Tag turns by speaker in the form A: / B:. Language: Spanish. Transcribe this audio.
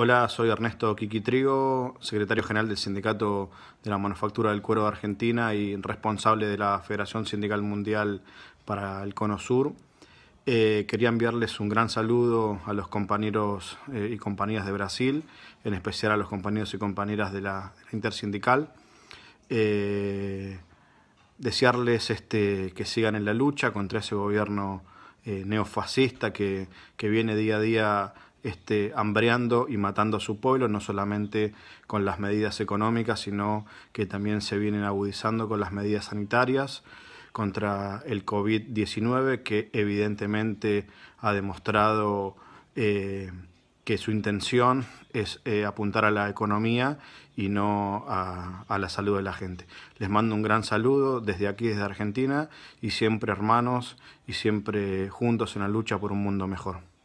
A: Hola, soy Ernesto Kiki Trigo, secretario general del Sindicato de la Manufactura del Cuero de Argentina y responsable de la Federación Sindical Mundial para el Cono Sur. Eh, quería enviarles un gran saludo a los compañeros eh, y compañeras de Brasil, en especial a los compañeros y compañeras de la, Intersindical. Eh, desearles este, que sigan en la lucha contra ese gobierno neofascista que, que viene día a día este, hambreando y matando a su pueblo, no solamente con las medidas económicas, sino que también se vienen agudizando con las medidas sanitarias contra el COVID-19, que evidentemente ha demostrado eh, que su intención es eh, apuntar a la economía y no a, la salud de la gente. Les mando un gran saludo desde aquí, desde Argentina, y siempre hermanos y siempre juntos en la lucha por un mundo mejor.